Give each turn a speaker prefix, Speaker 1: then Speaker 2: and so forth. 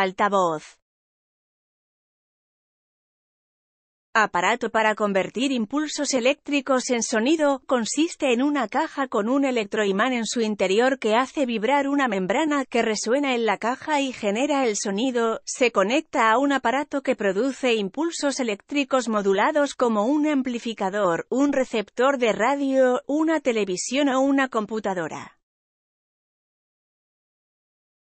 Speaker 1: altavoz.
Speaker 2: Aparato para convertir impulsos eléctricos en sonido, consiste en una caja con un electroimán en su interior que hace vibrar una membrana que resuena en la caja y genera el sonido, se conecta a un aparato que produce impulsos eléctricos modulados como un amplificador, un receptor de radio, una televisión o una computadora.